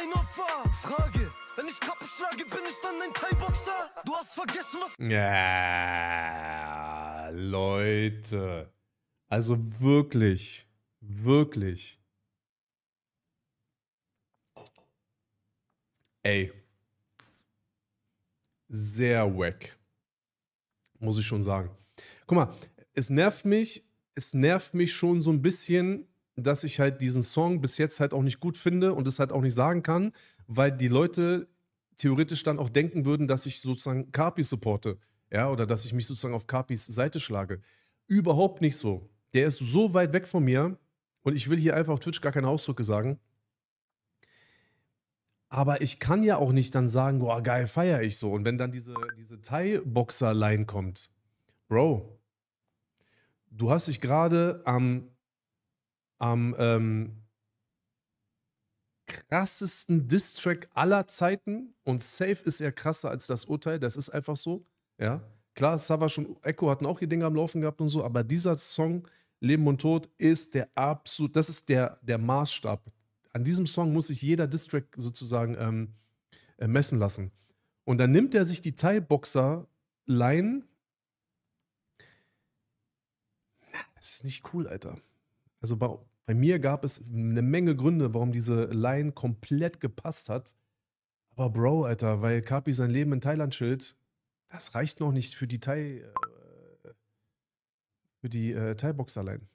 ein Opfer. Frage, wenn ich Kappe schlage, bin ich dann ein Thai-Boxer? Du hast vergessen, was... Ja, Leute. Also wirklich, wirklich. Ey. Sehr wack. Muss ich schon sagen. Guck mal, es nervt mich, es nervt mich schon so ein bisschen, dass ich halt diesen Song bis jetzt halt auch nicht gut finde und es halt auch nicht sagen kann, weil die Leute theoretisch dann auch denken würden, dass ich sozusagen Carpi supporte, ja, oder dass ich mich sozusagen auf Carpis Seite schlage. Überhaupt nicht so. Der ist so weit weg von mir und ich will hier einfach auf Twitch gar keine Ausdrücke sagen. Aber ich kann ja auch nicht dann sagen, boah, geil, feiere ich so. Und wenn dann diese, diese Thai-Boxer-Line kommt, Bro, du hast dich gerade am am ähm, krassesten Distrack aller Zeiten und safe ist er krasser als das Urteil, das ist einfach so, ja. Klar, Savage und Echo hatten auch ihr Ding am Laufen gehabt und so, aber dieser Song, Leben und Tod, ist der absolut, das ist der, der Maßstab. An diesem Song muss sich jeder Distrack sozusagen ähm, äh, messen lassen. Und dann nimmt er sich die Thai-Boxer-Line. Das ist nicht cool, Alter. Also bei, bei mir gab es eine Menge Gründe, warum diese Line komplett gepasst hat. Aber Bro, Alter, weil Kapi sein Leben in Thailand schilt, das reicht noch nicht für die Thai, äh, für die äh, Thai-Box allein.